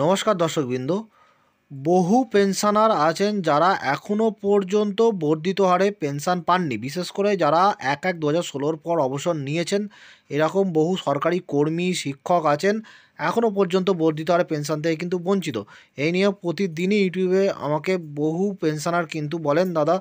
নমস্কার দর্শকবৃন্দ বহু পেনশনার আছেন যারা এখনও পর্যন্ত বর্ধিত হারে পেনশন পাননি বিশেষ করে যারা এক এক দু হাজার ষোলোর পর অবসর নিয়েছেন এরকম বহু সরকারি কর্মী শিক্ষক আছেন এখনও পর্যন্ত বর্ধিত হারে পেনশন থেকে কিন্তু বঞ্চিত এই নিয়ে প্রতিদিনই ইউটিউবে আমাকে বহু পেনশনার কিন্তু বলেন দাদা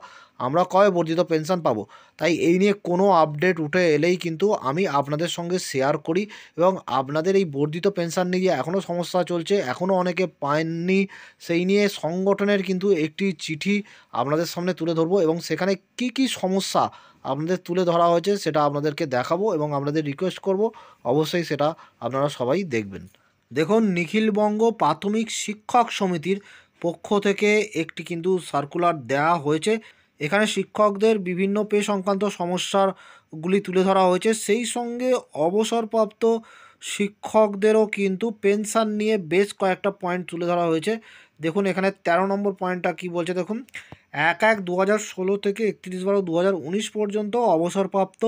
আমরা কবে বর্ধিত পেনশন পাবো তাই এই নিয়ে কোনো আপডেট উঠে এলেই কিন্তু আমি আপনাদের সঙ্গে শেয়ার করি এবং আপনাদের এই বর্ধিত পেনশন নিয়ে এখনও সমস্যা চলছে এখনও অনেকে পাননি সেই নিয়ে সংগঠনের কিন্তু একটি চিঠি আপনাদের সামনে তুলে ধরবো এবং সেখানে কি কি সমস্যা আপনাদের তুলে ধরা হয়েছে সেটা আপনাদেরকে দেখাবো এবং আপনাদের রিকোয়েস্ট করব অবশ্যই সেটা আপনারা সবাই দেখবেন দেখুন নিখিলবঙ্গ প্রাথমিক শিক্ষক সমিতির পক্ষ থেকে একটি কিন্তু সার্কুলার দেয়া হয়েছে এখানে শিক্ষকদের বিভিন্ন পে সংক্রান্ত সমস্যারগুলি তুলে ধরা হয়েছে সেই সঙ্গে অবসরপ্রাপ্ত শিক্ষকদেরও কিন্তু পেনশন নিয়ে বেশ কয়েকটা পয়েন্ট তুলে ধরা হয়েছে দেখুন এখানে ১৩ নম্বর পয়েন্টটা কি বলছে দেখুন এক এক দু থেকে একত্রিশ বারো দু পর্যন্ত অবসরপ্রাপ্ত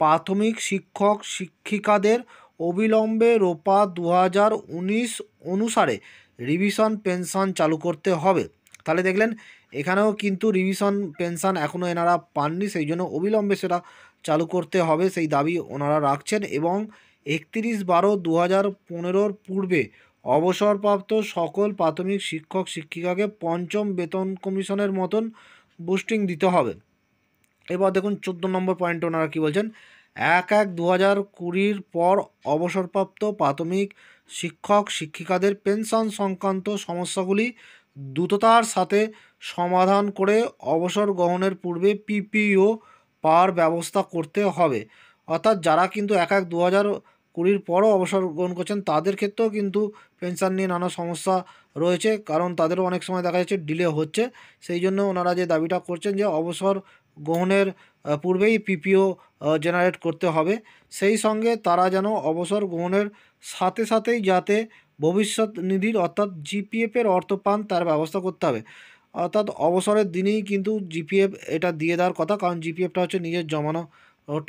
প্রাথমিক শিক্ষক শিক্ষিকাদের অবিলম্বে রোপা দু অনুসারে রিভিশন পেনশন চালু করতে হবে তাহলে দেখলেন এখানেও কিন্তু রিভিশন পেনশন এখনও এনারা পাননি সেই জন্য অবিলম্বে সেটা চালু করতে হবে সেই দাবি ওনারা রাখছেন এবং একত্রিশ বারো দু হাজার পূর্বে অবসরপ্রাপ্ত সকল প্রাথমিক শিক্ষক শিক্ষিকাকে পঞ্চম বেতন কমিশনের মতন বুস্টিং দিতে হবে এবার দেখুন চোদ্দো নম্বর পয়েন্ট ওনারা কী বলছেন এক এক দু হাজার কুড়ির পর অবসরপ্রাপ্ত প্রাথমিক শিক্ষক শিক্ষিকাদের পেনশন সংক্রান্ত সমস্যাগুলি দ্রুততার সাথে সমাধান করে অবসর গ্রহণের পূর্বে পিপিও পাওয়ার ব্যবস্থা করতে হবে অর্থাৎ যারা কিন্তু এক এক দু হাজার কুড়ির পরও অবসর গ্রহণ করছেন তাদের ক্ষেত্রেও কিন্তু পেনশন নিয়ে নানা সমস্যা রয়েছে কারণ তাদেরও অনেক সময় দেখা যাচ্ছে ডিলে হচ্ছে সেই জন্য ওনারা যে দাবিটা করছেন যে অবসর গ্রহণের পূর্বেই পিপিও জেনারেট করতে হবে সেই সঙ্গে তারা যেন অবসর গ্রহণের সাথে সাথেই যাতে ভবিষ্যৎ নিধির অর্থাৎ জিপিএফের অর্থ পান তার ব্যবস্থা করতে হবে অর্থাৎ অবসরের দিনেই কিন্তু জিপিএফ এটা দিয়ে দেওয়ার কথা কারণ জিপিএফটা হচ্ছে নিজের জমানো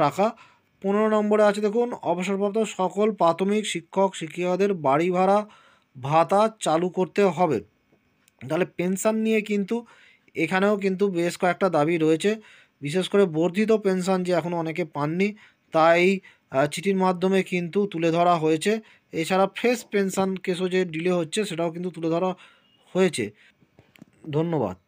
টাকা পনেরো নম্বরে আছে দেখুন অবসরপ্রাপ্ত সকল প্রাথমিক শিক্ষক শিক্ষিকাদের বাড়ি ভাড়া ভাতা চালু করতে হবে তাহলে পেনশন নিয়ে কিন্তু এখানেও কিন্তু বেশ কয়েকটা দাবি রয়েছে বিশেষ করে বর্ধিত পেনশন যে এখনও অনেকে পাননি তাই চিঠির মাধ্যমে কিন্তু তুলে ধরা হয়েছে এছাড়া ফ্রেশ পেনশন কেসও যে ডিলে হচ্ছে সেটাও কিন্তু তুলে ধরা হয়েছে ধন্যবাদ